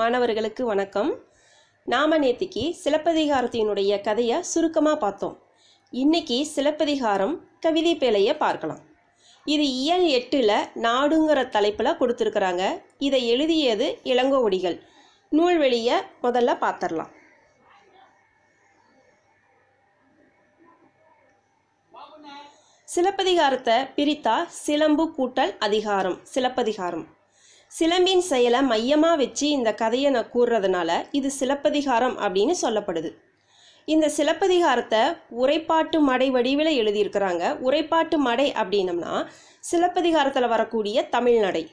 மாணவர்களுக்கு வணக்கம் நாம நேத்திக்கு சிலப்பதிகாரத்தினுடைய கதையை சுருக்கமாக பார்த்தோம் இன்னைக்கு சிலப்பதிகாரம் கவிதை பேலையை பார்க்கலாம் இது இயல் எட்டில் நாடுங்கிற தலைப்பில் கொடுத்துருக்குறாங்க இதை எழுதியது இளங்கோவடிகள் நூல்வெளியை முதல்ல பார்த்துடலாம் சிலப்பதிகாரத்தை பிரித்தா சிலம்பு கூட்டல் அதிகாரம் சிலப்பதிகாரம் சிலம்பின் செயலை மையமாக வச்சு இந்த கதையை நான் கூறுறதுனால இது சிலப்பதிகாரம் அப்படின்னு சொல்லப்படுது இந்த சிலப்பதிகாரத்தை உரைப்பாட்டு மடை வடிவில் எழுதியிருக்கிறாங்க உரைப்பாட்டு மடை அப்படின்னம்னா சிலப்பதிகாரத்தில் வரக்கூடிய தமிழ் நடை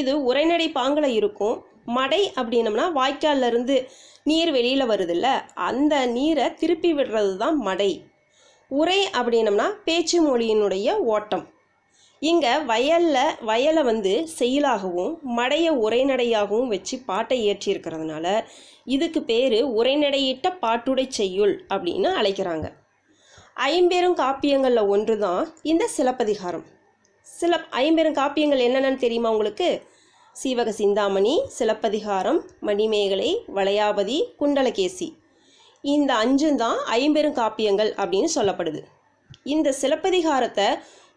இது உரைநடை பாங்கில் இருக்கும் மடை அப்படின்னம்னா வாய்க்கால்லேருந்து நீர் வெளியில் வருதுல்ல அந்த நீரை திருப்பி விடுறது தான் மடை உரை அப்படின்னம்னா பேச்சு மொழியினுடைய ஓட்டம் இங்கே வயலில் வயலை வந்து செயலாகவும் மடையை உரைநடையாகவும் வச்சு பாட்டை இயற்றியிருக்கிறதுனால இதுக்கு பேர் உரைநடையிட்ட பாட்டுடை செய்யுள் அப்படின்னு அழைக்கிறாங்க ஐம்பெரும் காப்பியங்களில் ஒன்று தான் இந்த சிலப்பதிகாரம் சில ஐம்பெரும் காப்பியங்கள் என்னென்னு தெரியுமா உங்களுக்கு சீவக சிந்தாமணி சிலப்பதிகாரம் மணிமேகலை வளையாபதி குண்டலகேசி இந்த அஞ்சும் தான் ஐம்பெரும் காப்பியங்கள் அப்படின்னு சொல்லப்படுது இந்த சிலப்பதிகாரத்தை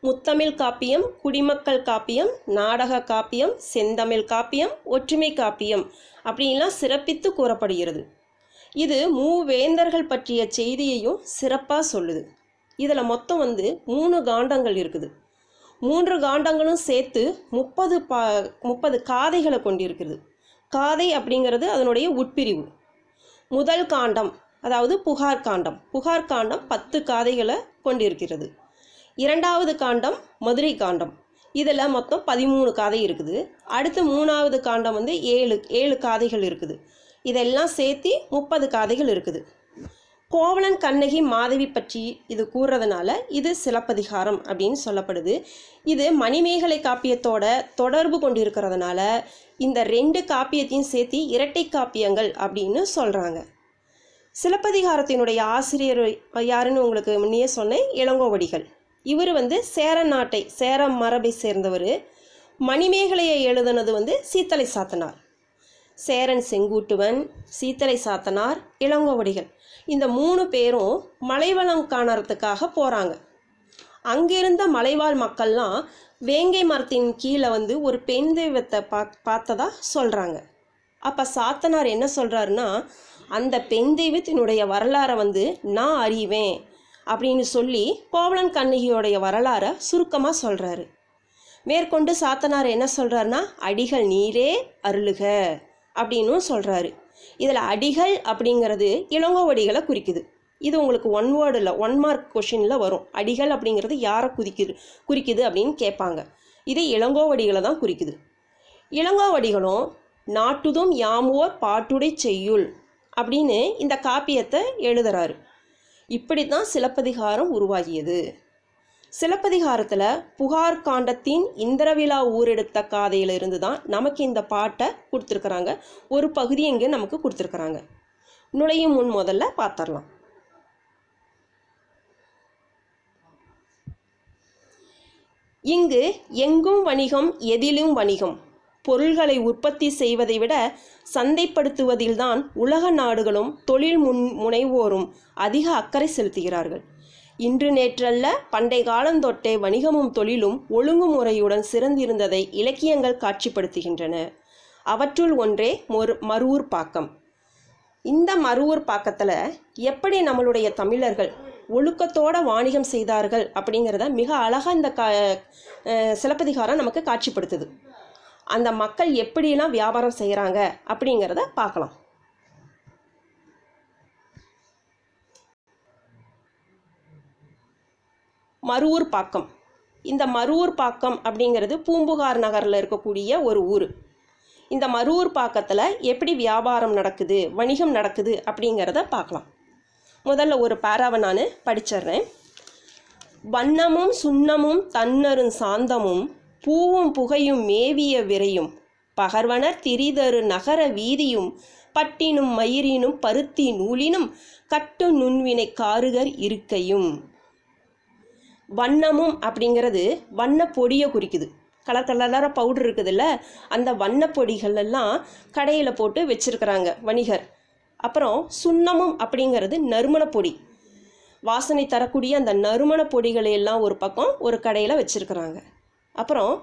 முத்தமிழ் காப்பியம் குடிமக்கள் காப்பியம் நாடக காப்பியம் செந்தமிழ் காப்பியம் ஒற்றுமை காப்பியம் அப்படின்லாம் சிறப்பித்து கூறப்படுகிறது இது மூவேந்தர்கள் பற்றிய செய்தியையும் சிறப்பாக சொல்லுது இதில் மொத்தம் வந்து மூணு காண்டங்கள் இருக்குது மூன்று காண்டங்களும் சேர்த்து முப்பது பா முப்பது காதைகளை கொண்டிருக்கிறது காதை அப்படிங்கிறது அதனுடைய உட்பிரிவு முதல் காண்டம் அதாவது புகார் காண்டம் புகார் காண்டம் பத்து காதைகளை கொண்டிருக்கிறது இரண்டாவது காண்டம் மதுரை காண்டம் இதில் மொத்தம் பதிமூணு காதை இருக்குது அடுத்து மூணாவது காண்டம் வந்து ஏழு ஏழு காதைகள் இருக்குது இதெல்லாம் சேர்த்து முப்பது காதைகள் இருக்குது கோவலன் கண்ணகி மாதவி பற்றி இது கூறுறதுனால இது சிலப்பதிகாரம் அப்படின்னு சொல்லப்படுது இது மணிமேகலை காப்பியத்தோட தொடர்பு கொண்டிருக்கிறதுனால இந்த ரெண்டு காப்பியத்தையும் சேர்த்து இரட்டை காப்பியங்கள் அப்படின்னு சொல்கிறாங்க சிலப்பதிகாரத்தினுடைய ஆசிரியர் யாருன்னு உங்களுக்கு முன்னே சொன்னேன் இளங்கோவடிகள் இவர் வந்து சேர நாட்டை சேர மரபை சேர்ந்தவர் மணிமேகலையை எழுதுனது வந்து சீத்தலை சாத்தனார் சேரன் செங்கூட்டுவன் சீத்தலை சாத்தனார் இளங்கோவடிகள் இந்த மூணு பேரும் மலைவளம் காணறதுக்காக போகிறாங்க அங்கிருந்த மலைவாழ் மக்கள்லாம் வேங்கை மரத்தின் கீழே வந்து ஒரு பெண் தெய்வத்தை பா பார்த்ததா சொல்கிறாங்க அப்போ சாத்தனார் என்ன சொல்கிறாருன்னா அந்த பெண் தெய்வத்தினுடைய வரலாறை வந்து நான் அறிவேன் அப்படின்னு சொல்லி கோவலன் கண்ணகியோடைய வரலாறை சுருக்கமாக சொல்கிறாரு மேற்கொண்டு சாத்தனார் என்ன சொல்கிறாருன்னா அடிகள் நீரே அருளுக அப்படின்னு சொல்கிறாரு இதில் அடிகள் அப்படிங்கிறது இளங்கோவடிகளை குறிக்குது இது உங்களுக்கு ஒன் வேர்டில் ஒன் மார்க் கொஷினில் வரும் அடிகள் அப்படிங்கிறது யாரை குதிக்குது குறிக்குது அப்படின்னு கேட்பாங்க இது இளங்கோவடிகளை தான் குறிக்குது இளங்கோவடிகளும் நாட்டுதும் யாமோர் பாட்டுடை செய்யுள் அப்படின்னு இந்த காப்பியத்தை எழுதுறாரு இப்படி தான் சிலப்பதிகாரம் உருவாகியது சிலப்பதிகாரத்தில் புகார் காண்டத்தின் இந்திரவிழா ஊரெடுத்த காதையிலிருந்து தான் நமக்கு இந்த பாட்டை கொடுத்துருக்குறாங்க ஒரு பகுதி எங்கே நமக்கு கொடுத்துருக்குறாங்க நுழையும் முன் முதல்ல பார்த்துடலாம் இங்கு எங்கும் வணிகம் எதிலும் வணிகம் பொருள்களை உற்பத்தி செய்வதை விட சந்தைப்படுத்துவதில்தான் உலக நாடுகளும் தொழில் முன் முனைவோரும் அதிக அக்கறை செலுத்துகிறார்கள் இன்று நேற்றல்ல பண்டை காலந்தொட்டே வணிகமும் தொழிலும் ஒழுங்குமுறையுடன் சிறந்திருந்ததை இலக்கியங்கள் காட்சிப்படுத்துகின்றன அவற்றுள் ஒன்றே மொரு மருவூர் பாக்கம் இந்த மருவூர் பாக்கத்தில் எப்படி நம்மளுடைய தமிழர்கள் ஒழுக்கத்தோட வாணிகம் செய்தார்கள் அப்படிங்கிறத மிக அழகாக இந்த கா சிலப்பதிகாரம் நமக்கு காட்சிப்படுத்துது அந்த மக்கள் எப்படிலாம் வியாபாரம் செய்கிறாங்க அப்படிங்கிறத பார்க்கலாம் மருவூர் பாக்கம் இந்த மருவூர் பாக்கம் அப்படிங்கிறது பூம்புகார் நகரில் இருக்கக்கூடிய ஒரு ஊர் இந்த மருவூர் பாக்கத்தில் எப்படி வியாபாரம் நடக்குது வணிகம் நடக்குது அப்படிங்கிறத பார்க்கலாம் முதல்ல ஒரு பேராவை நான் படிச்சிடுறேன் வண்ணமும் சுண்ணமும் தன்னரும் சாந்தமும் பூவும் புகையும் மேவிய விரையும் பகர்வனர் திரிதரு நகர வீதியும் பட்டினும் மயிரினும் பருத்தி நூலினும் கட்டு நுண்வினை காருகர் இருக்கையும் வண்ணமும் அப்படிங்கிறது வண்ண பொடியை குறிக்குது கலர் கலராக பவுடர் இருக்குதுல்ல அந்த பொடிகள் எல்லாம் கடையில் போட்டு வச்சுருக்கிறாங்க வணிகர் அப்புறம் சுண்ணமும் அப்படிங்கிறது நறுமண பொடி வாசனை தரக்கூடிய அந்த நறுமண பொடிகளையெல்லாம் எல்லாம் ஒரு பக்கம் ஒரு கடையில் வச்சுருக்கிறாங்க அப்புறம்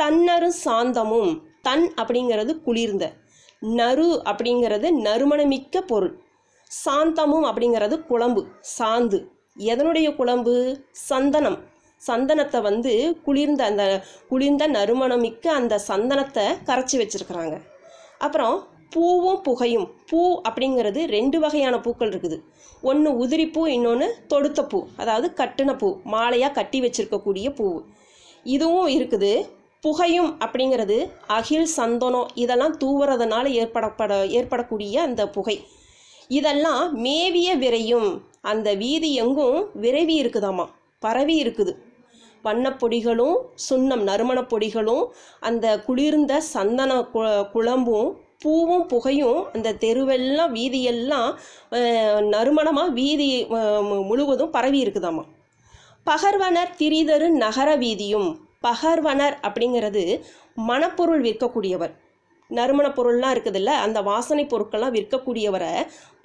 தன்னரு சாந்தமும் தன் அப்படிங்கிறது குளிர்ந்த நறு அப்படிங்கிறது நறுமணமிக்க பொருள் சாந்தமும் அப்படிங்கிறது குழம்பு சாந்து எதனுடைய குழம்பு சந்தனம் சந்தனத்தை வந்து குளிர்ந்த அந்த குளிர்ந்த நறுமணமிக்க அந்த சந்தனத்தை கரைச்சி வச்சுருக்குறாங்க அப்புறம் பூவும் புகையும் பூ அப்படிங்கிறது ரெண்டு வகையான பூக்கள் இருக்குது ஒன்று உதிரிப்பூ இன்னொன்று தொடுத்த பூ அதாவது கட்டின பூ மாலையாக கட்டி வச்சுருக்கக்கூடிய பூ இதுவும் இருக்குது புகையும் அப்படிங்கிறது அகில் சந்தனம் இதெல்லாம் தூவுறதுனால ஏற்படப்பட ஏற்படக்கூடிய அந்த புகை இதெல்லாம் மேவிய விரையும் அந்த வீதி எங்கும் விரைவி இருக்குதாம்மா பரவி இருக்குது வண்ணப்பொடிகளும் சுண்ணம் நறுமணப் பொடிகளும் அந்த குளிர்ந்த சந்தன கு குழம்பும் பூவும் புகையும் அந்த தெருவெல்லாம் வீதியெல்லாம் நறுமணமாக வீதி முழுவதும் பரவி இருக்குதாம்மா பகர்வனர் திரிதரு நகர வீதியும் பகர்வனர் அப்படிங்கிறது மணப்பொருள் விற்கக்கூடியவர் நறுமண பொருள்லாம் இருக்குதுல்ல அந்த வாசனை பொருட்கள்லாம் விற்கக்கூடியவரை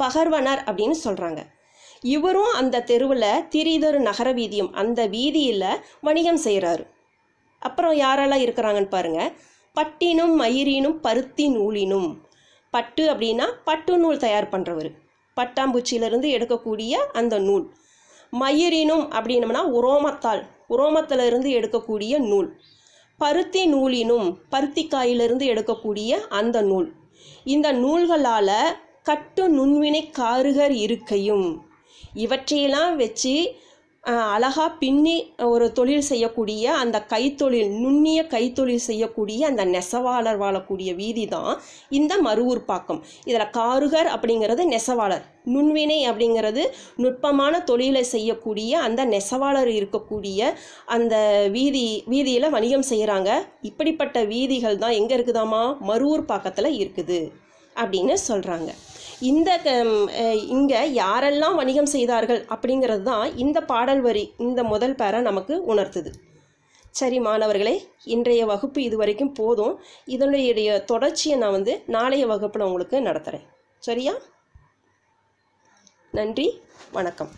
பகர்வனர் அப்படின்னு சொல்கிறாங்க இவரும் அந்த தெருவில் திரிதொரு நகர வீதியும் அந்த வீதியில் வணிகம் செய்கிறாரு அப்புறம் யாரெல்லாம் இருக்கிறாங்கன்னு பாருங்கள் பட்டினும் மயிரினும் பருத்தி நூலினும் பட்டு அப்படின்னா பட்டு நூல் தயார் பண்ணுறவர் பட்டாம்பூச்சியிலிருந்து எடுக்கக்கூடிய அந்த நூல் மயிரினும் அப்படின்னம்னா உரோமத்தால் உரோமத்திலிருந்து எடுக்கக்கூடிய நூல் பருத்தி நூலினும் பருத்திக்காயிலிருந்து எடுக்கக்கூடிய அந்த நூல் இந்த நூல்களால் கட்டு நுண்வினை காருகர் இருக்கையும் இவற்றையெல்லாம் வச்சு அழகாக பின்னி ஒரு தொழில் செய்யக்கூடிய அந்த கைத்தொழில் நுண்ணிய கைத்தொழில் செய்யக்கூடிய அந்த நெசவாளர் வாழக்கூடிய வீதி தான் இந்த மருவூர் பாக்கம் இதில் காருகர் அப்படிங்கிறது நெசவாளர் நுண்வினை அப்படிங்கிறது நுட்பமான தொழிலை செய்யக்கூடிய அந்த நெசவாளர் இருக்கக்கூடிய அந்த வீதி வீதியில் வணிகம் செய்கிறாங்க இப்படிப்பட்ட வீதிகள் தான் எங்கே இருக்குதாம்மா மருவூர் பாக்கத்தில் இருக்குது அப்படின்னு சொல்கிறாங்க இந்த இங்கே யாரெல்லாம் வணிகம் செய்தார்கள் அப்படிங்கிறது தான் இந்த பாடல் வரி இந்த முதல் பேரை நமக்கு உணர்த்துது சரி மாணவர்களே இன்றைய வகுப்பு இது வரைக்கும் போதும் இதனுடைய தொடர்ச்சியை நான் வந்து நாளைய வகுப்பில் உங்களுக்கு நடத்துகிறேன் சரியா நன்றி வணக்கம்